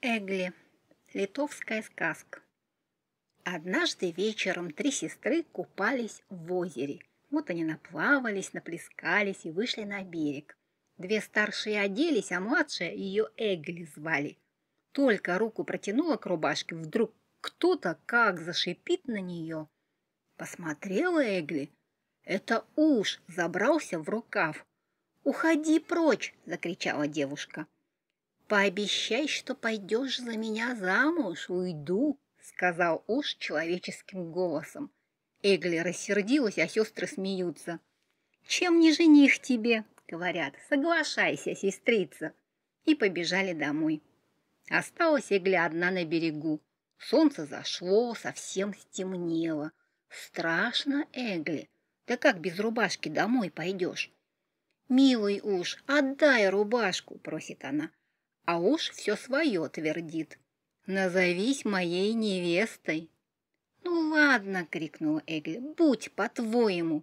Эгли. Литовская сказка. Однажды вечером три сестры купались в озере. Вот они наплавались, наплескались и вышли на берег. Две старшие оделись, а младшая ее Эгли звали. Только руку протянула к рубашке, вдруг кто-то как зашипит на нее. Посмотрела Эгли. Это уж забрался в рукав. «Уходи прочь!» – закричала девушка. – «Пообещай, что пойдешь за меня замуж, уйду», — сказал уж человеческим голосом. Эгли рассердилась, а сестры смеются. «Чем не жених тебе?» — говорят. «Соглашайся, сестрица!» И побежали домой. Осталась Эгля одна на берегу. Солнце зашло, совсем стемнело. «Страшно, Эгли! Да как без рубашки домой пойдешь?» «Милый уж, отдай рубашку!» — просит она а уж все свое твердит. Назовись моей невестой. Ну ладно, крикнула Эгли, будь по-твоему.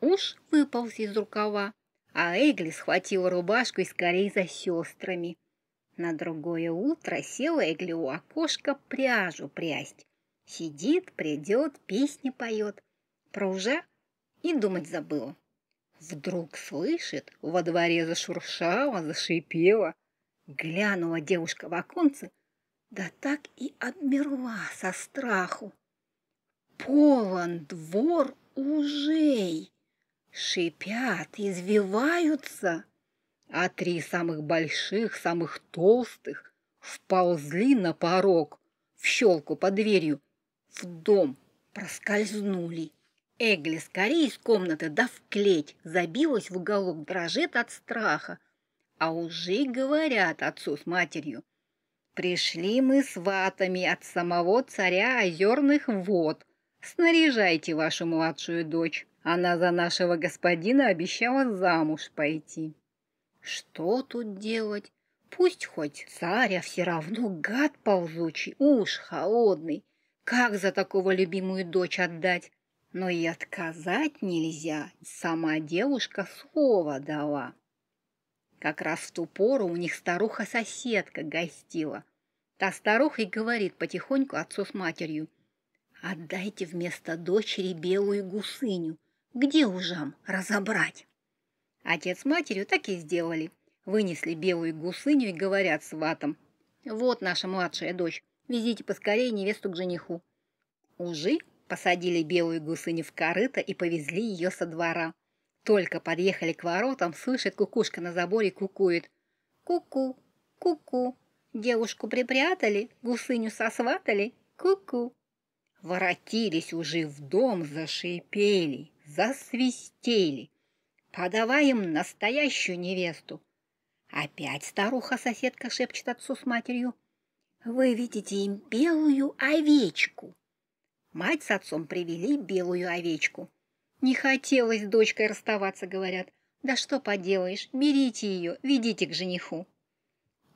Уж выполз из рукава, а Эгли схватила рубашку и скорей за сестрами. На другое утро села Эгли у окошка пряжу прясть. Сидит, придет, песни поет. Про ужа и думать забыла. Вдруг слышит, во дворе зашуршало, зашипело. Глянула девушка в оконце, да так и обмерла со страху. Полон двор ужей, шипят, извиваются, а три самых больших, самых толстых вползли на порог, в щелку под дверью, в дом проскользнули. Эгли скорее из комнаты, да в клеть, забилась в уголок, дрожит от страха а уже говорят отцу с матерью. Пришли мы с ватами от самого царя озерных вод. Снаряжайте вашу младшую дочь. Она за нашего господина обещала замуж пойти. Что тут делать? Пусть хоть царя а все равно гад ползучий, уж холодный. Как за такого любимую дочь отдать? Но и отказать нельзя, сама девушка слово дала. Как раз в ту пору у них старуха-соседка гостила. Та старуха и говорит потихоньку отцу с матерью. «Отдайте вместо дочери белую гусыню. Где ужам разобрать?» Отец с матерью так и сделали. Вынесли белую гусыню и говорят сватам. «Вот наша младшая дочь. Везите поскорее невесту к жениху». Ужи посадили белую гусыню в корыто и повезли ее со двора. Только подъехали к воротам, слышит кукушка на заборе кукует. Ку-ку, ку-ку, девушку припрятали, гусыню сосватали, ку-ку. Воротились уже в дом, зашипели, засвистели. Подавай настоящую невесту. Опять старуха-соседка шепчет отцу с матерью. «Выведите им белую овечку». Мать с отцом привели белую овечку. Не хотелось с дочкой расставаться, говорят. Да что поделаешь, берите ее, ведите к жениху.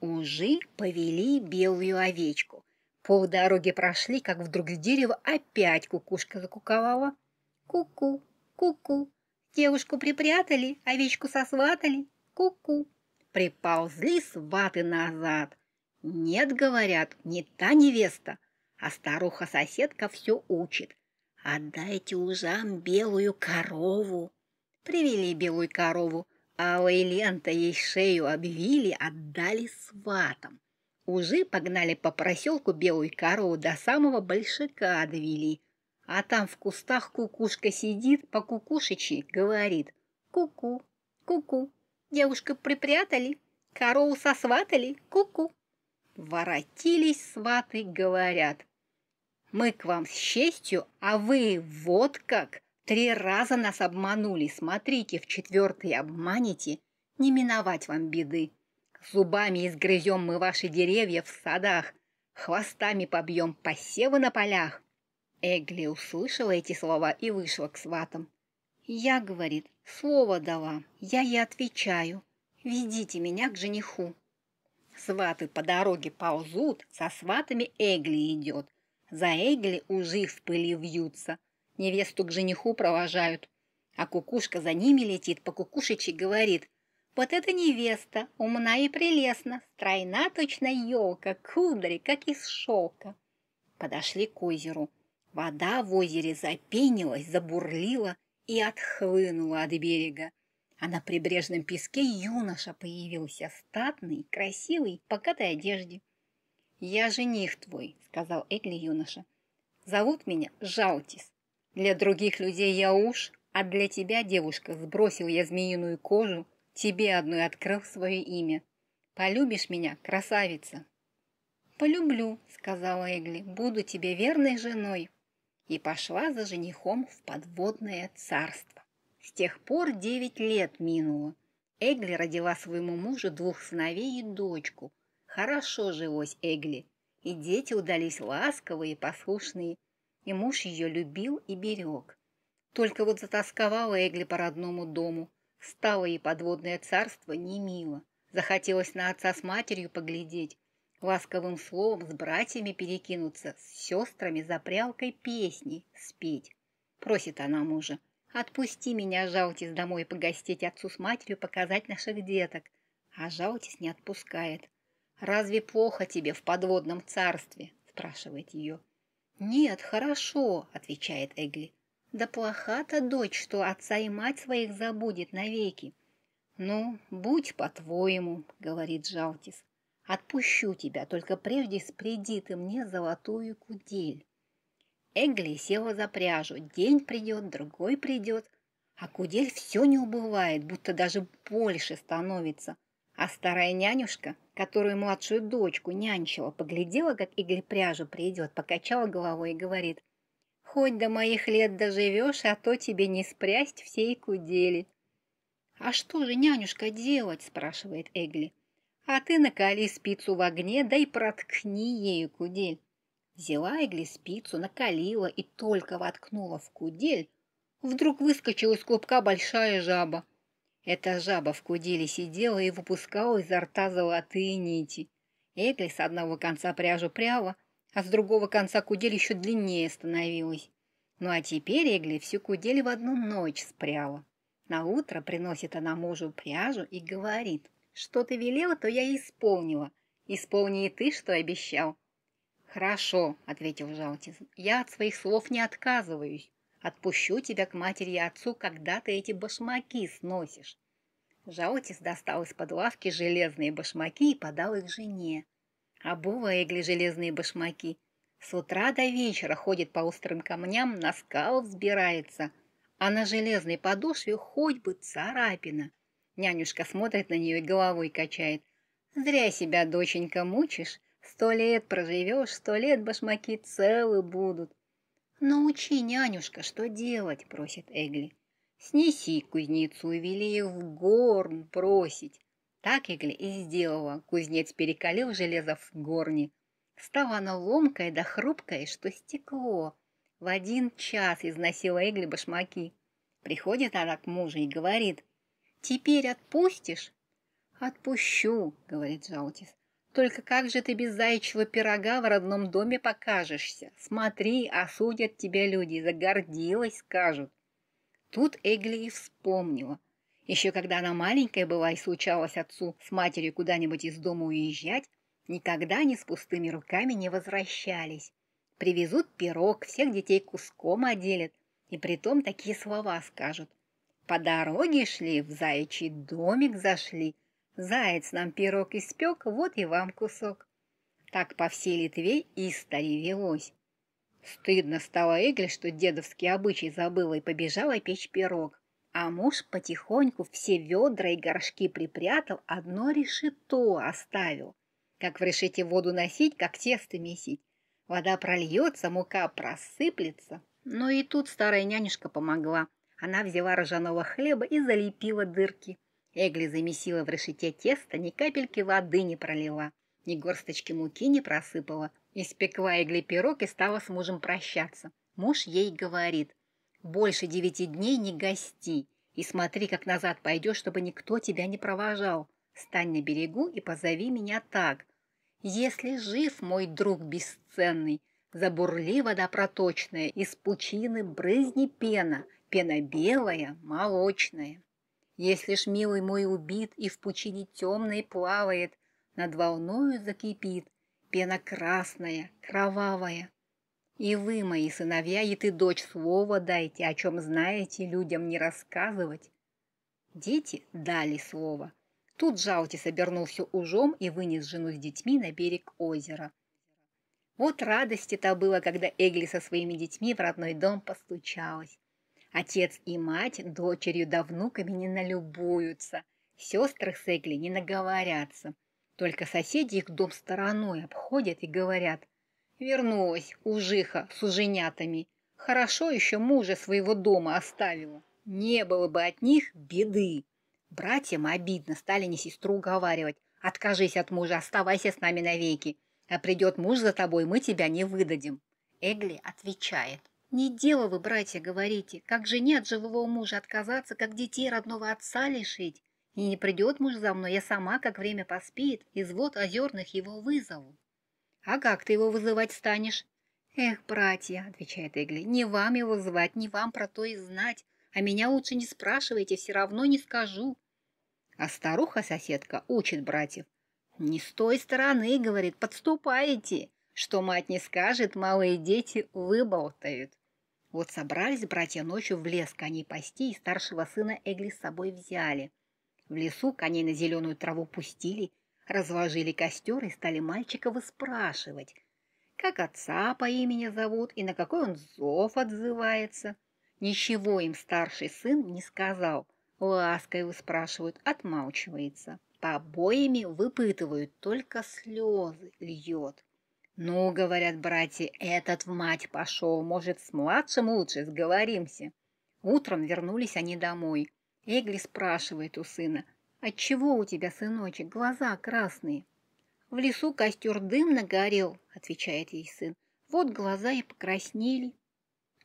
Ужи повели белую овечку. Пол дороги прошли, как вдруг с дерева опять кукушка закуковала. Ку-ку, ку-ку. Девушку припрятали, овечку сосватали. Ку-ку. Приползли сваты назад. Нет, говорят, не та невеста. А старуха-соседка все учит. Отдайте узам белую корову. Привели белую корову, а Лента ей шею обвили, отдали сватам. Ужи погнали по проселку белую корову до самого большака довели. А там в кустах кукушка сидит, по кукушечи говорит «Ку-ку, ку-ку, девушка припрятали, корову сосватали, ку-ку». Воротились сваты, говорят – мы к вам с честью, а вы вот как! Три раза нас обманули, смотрите, в четвертый обманете, не миновать вам беды. Зубами изгрызем мы ваши деревья в садах, хвостами побьем посевы на полях. Эгли услышала эти слова и вышла к сватам. «Я, — говорит, — слово дала, я ей отвечаю. Ведите меня к жениху». Сваты по дороге ползут, со сватами Эгли идет — за Эгли уже в пыли вьются. Невесту к жениху провожают. А кукушка за ними летит, по кукушечи говорит. Вот эта невеста, умна и прелестна, стройна точно елка, кудри, как из шелка. Подошли к озеру. Вода в озере запенилась, забурлила и отхлынула от берега. А на прибрежном песке юноша появился статный, красивый, в богатой одежде. «Я жених твой», — сказал Эгли юноша. «Зовут меня Жаутис. Для других людей я уж, а для тебя, девушка, сбросил я змеиную кожу, тебе одной открыл свое имя. Полюбишь меня, красавица?» «Полюблю», — сказала Эгли, — «буду тебе верной женой». И пошла за женихом в подводное царство. С тех пор девять лет минуло. Эгли родила своему мужу двух сыновей и дочку — Хорошо жилось Эгли, и дети удались ласковые и послушные, и муж ее любил и берег. Только вот затасковала Эгли по родному дому, стало ей подводное царство немило. Захотелось на отца с матерью поглядеть, ласковым словом с братьями перекинуться, с сестрами за прялкой песни спеть. Просит она мужа, отпусти меня, жалуйтесь домой погостить отцу с матерью, показать наших деток. А жалуйтесь не отпускает. «Разве плохо тебе в подводном царстве?» – спрашивает ее. «Нет, хорошо», – отвечает Эгли. «Да плоха-то дочь, что отца и мать своих забудет навеки». «Ну, будь по-твоему», — говорит Жалтис. «Отпущу тебя, только прежде спреди ты мне золотую кудель». Эгли села за пряжу. День придет, другой придет. А кудель все не убывает, будто даже больше становится. А старая нянюшка, которую младшую дочку нянчила, поглядела, как Игорь пряжу придет, покачала головой и говорит, «Хоть до моих лет доживешь, а то тебе не спрясть всей кудели». «А что же, нянюшка, делать?» – спрашивает Эгли. «А ты накали спицу в огне, да и проткни ею кудель». Взяла Эгли спицу, накалила и только воткнула в кудель, вдруг выскочила из клубка большая жаба. Эта жаба в куДЕЛЕ сидела и выпускала изо рта золотые нити. Эгли с одного конца пряжу пряла, а с другого конца кудель еще длиннее становилась. Ну а теперь Эгли всю кудель в одну ночь спряла. На утро приносит она мужу пряжу и говорит, что ты велела, то я исполнила. Исполни и ты, что обещал. «Хорошо», — ответил жалтис. — «я от своих слов не отказываюсь. Отпущу тебя к матери и отцу, когда ты эти башмаки сносишь. Жаотис достал из-под лавки железные башмаки и подал их жене. Обула Эгли железные башмаки. С утра до вечера ходит по острым камням, на скал взбирается, а на железной подошве хоть бы царапина. Нянюшка смотрит на нее и головой качает. «Зря себя, доченька, мучишь. Сто лет проживешь, сто лет башмаки целы будут. «Научи, нянюшка, что делать?» – просит Эгли. «Снеси кузнецу и вели в горн просить». Так Эгли и сделала. Кузнец перекалил железо в горне. Стало оно ломкое да хрупкое, что стекло. В один час износила Эгли башмаки. Приходит она к мужу и говорит, «Теперь отпустишь?» «Отпущу», — говорит Джаутис. Только как же ты без заячьего пирога в родном доме покажешься? Смотри, осудят тебя люди, загордилась, скажут. Тут Эгли и вспомнила. Еще когда она маленькая была и случалось отцу с матерью куда-нибудь из дома уезжать, никогда они с пустыми руками не возвращались. Привезут пирог, всех детей куском отделят, и притом такие слова скажут. По дороге шли, в заячий домик зашли, Заяц нам пирог испек, вот и вам кусок. Так по всей Литве и истории велось. Стыдно стало Эгель, что дедовский обычай забыла и побежала печь пирог. А муж потихоньку все ведра и горшки припрятал, одно решето оставил. Как в решете воду носить, как тесто месить. Вода прольется, мука просыплется. Но ну и тут старая нянюшка помогла. Она взяла ржаного хлеба и залепила дырки. Эгли замесила в решете тесто, ни капельки воды не пролила, ни горсточки муки не просыпала. Испекла Эгли пирог и стала с мужем прощаться. Муж ей говорит, «Больше девяти дней не гости, и смотри, как назад пойдешь, чтобы никто тебя не провожал. Стань на берегу и позови меня так. Если жив мой друг бесценный, забурли вода проточная, из пучины брызни пена, пена белая, молочная». Если ж милый мой убит и в пучине темной плавает, над волною закипит, пена красная, кровавая. И вы, мои сыновья, и ты, дочь, слово дайте, о чем знаете, людям не рассказывать. Дети дали слово. Тут Жаутис обернулся ужом и вынес жену с детьми на берег озера. Вот радости-то было, когда Эгли со своими детьми в родной дом постучалась. Отец и мать дочерью да внуками не налюбуются, сестры с Эгли не наговорятся. Только соседи их дом стороной обходят и говорят «Вернулась, ужиха, с уженятами. Хорошо еще мужа своего дома оставила. Не было бы от них беды». Братьям обидно стали не сестру уговаривать «Откажись от мужа, оставайся с нами навеки, а придет муж за тобой, мы тебя не выдадим». Эгли отвечает не дело вы, братья, говорите, как жене от живого мужа отказаться, как детей родного отца лишить. И не придет муж за мной, я сама, как время поспит, извод озерных его вызову. А как ты его вызывать станешь? Эх, братья, отвечает Игли, не вам его звать, не вам про то и знать, а меня лучше не спрашивайте, все равно не скажу. А старуха-соседка учит братьев. Не с той стороны, говорит, подступаете. Что мать не скажет, малые дети выболтают. Вот собрались братья ночью в лес коней пасти, и старшего сына Эгли с собой взяли. В лесу коней на зеленую траву пустили, разложили костер и стали мальчика выспрашивать, как отца по имени зовут и на какой он зов отзывается. Ничего им старший сын не сказал. Ласка его спрашивают, отмалчивается. По обоими выпытывают, только слезы льет. «Ну, — говорят братья, — этот в мать пошел, может, с младшим лучше сговоримся». Утром вернулись они домой. Эгли спрашивает у сына, «Отчего у тебя, сыночек, глаза красные?» «В лесу костер дым нагорел», — отвечает ей сын. «Вот глаза и покраснели».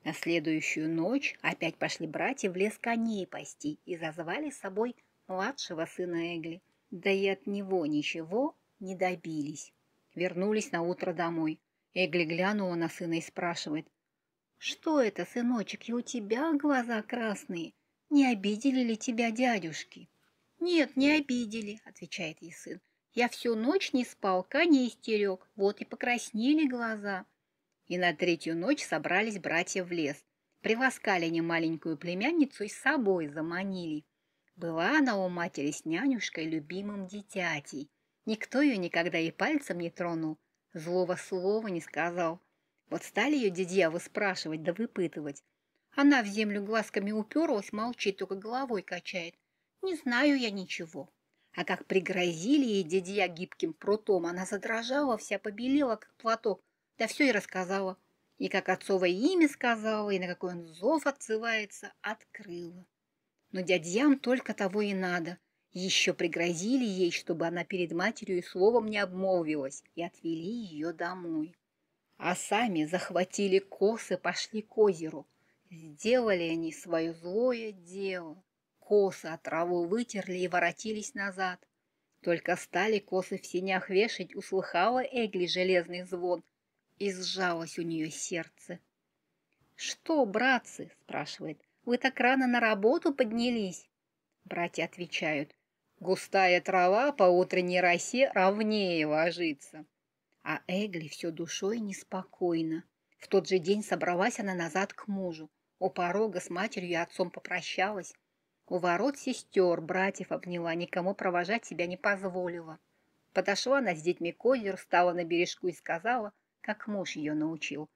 На следующую ночь опять пошли братья в лес коней пасти и зазвали с собой младшего сына Эгли. Да и от него ничего не добились вернулись на утро домой. Эгли глянула на сына и спрашивает. «Что это, сыночек, и у тебя глаза красные? Не обидели ли тебя дядюшки?» «Нет, не обидели», — отвечает ей сын. «Я всю ночь не спал, коней истерег, вот и покраснели глаза». И на третью ночь собрались братья в лес. Приласкали они маленькую племянницу и с собой заманили. Была она у матери с нянюшкой любимым дитятей. Никто ее никогда и пальцем не тронул, злого слова не сказал. Вот стали ее дядья выспрашивать да выпытывать. Она в землю глазками уперлась, молчит, только головой качает. Не знаю я ничего. А как пригрозили ей дядья гибким прутом, она задрожала, вся побелела, как платок, да все и рассказала. И как отцовое имя сказала, и на какой он зов отзывается, открыла. Но дядьям только того и надо – еще пригрозили ей, чтобы она перед матерью и словом не обмолвилась, и отвели ее домой. А сами захватили косы, пошли к озеру. Сделали они свое злое дело. Косы от траву вытерли и воротились назад. Только стали косы в синях вешать, услыхала Эгли железный звон, и сжалось у нее сердце. «Что, братцы?» – спрашивает. «Вы так рано на работу поднялись?» Братья отвечают. Густая трава по утренней росе ровнее ложится. А Эгли все душой неспокойно. В тот же день собралась она назад к мужу. У порога с матерью и отцом попрощалась. У ворот сестер, братьев обняла, никому провожать себя не позволила. Подошла она с детьми к озеру, стала на бережку и сказала, как муж ее научил.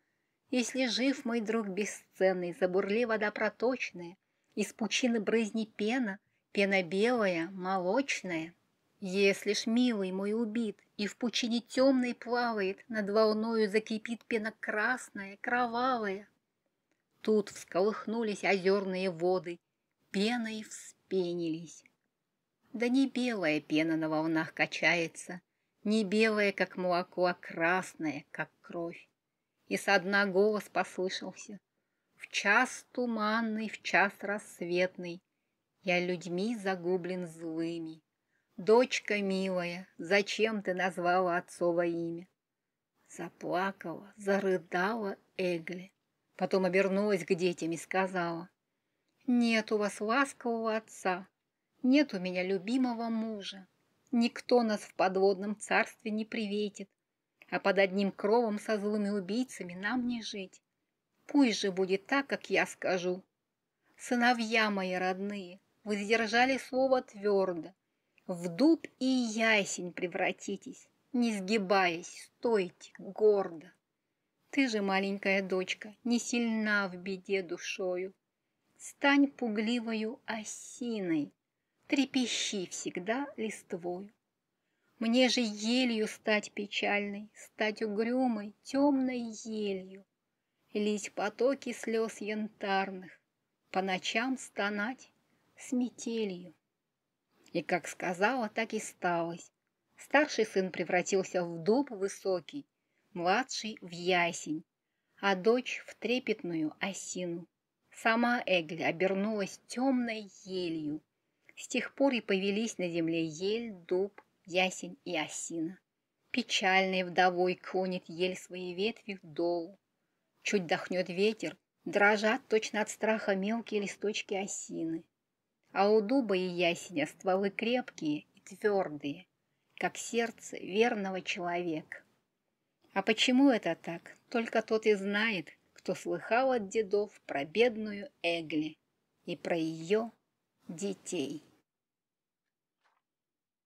«Если жив мой друг бесценный, забурли вода проточная, из пучины брызни пена — Пена белая, молочная. Если ж милый мой убит и в пучине темной плавает, над волною закипит пена красная, кровавая. Тут всколыхнулись озерные воды, пеной вспенились. Да не белая пена на волнах качается, не белая, как молоко, а красная, как кровь. И со дна голос послышался. В час туманный, в час рассветный, я людьми загублен злыми. Дочка милая, зачем ты назвала отцово имя? Заплакала, зарыдала Эгли. Потом обернулась к детям и сказала. Нет у вас ласкового отца, нет у меня любимого мужа. Никто нас в подводном царстве не приветит, а под одним кровом со злыми убийцами нам не жить. Пусть же будет так, как я скажу. Сыновья мои родные, вы слово твердо. В дуб и ясень превратитесь, не сгибаясь, стойте гордо. Ты же, маленькая дочка, не сильна в беде душою. Стань пугливою осиной, трепещи всегда листвою. Мне же елью стать печальной, стать угрюмой, темной елью. Лить потоки слез янтарных, по ночам стонать с метелью. И как сказала, так и сталось. Старший сын превратился в дуб высокий, младший в ясень, а дочь в трепетную осину. Сама Эгли обернулась темной елью. С тех пор и повелись на земле ель, дуб, ясень и осина. Печальной вдовой клонит ель свои ветви дол. Чуть дохнет ветер, дрожат точно от страха мелкие листочки осины. А у дуба и ясеня стволы крепкие и твердые, как сердце верного человека. А почему это так, только тот и знает, кто слыхал от дедов про бедную Эгли и про ее детей.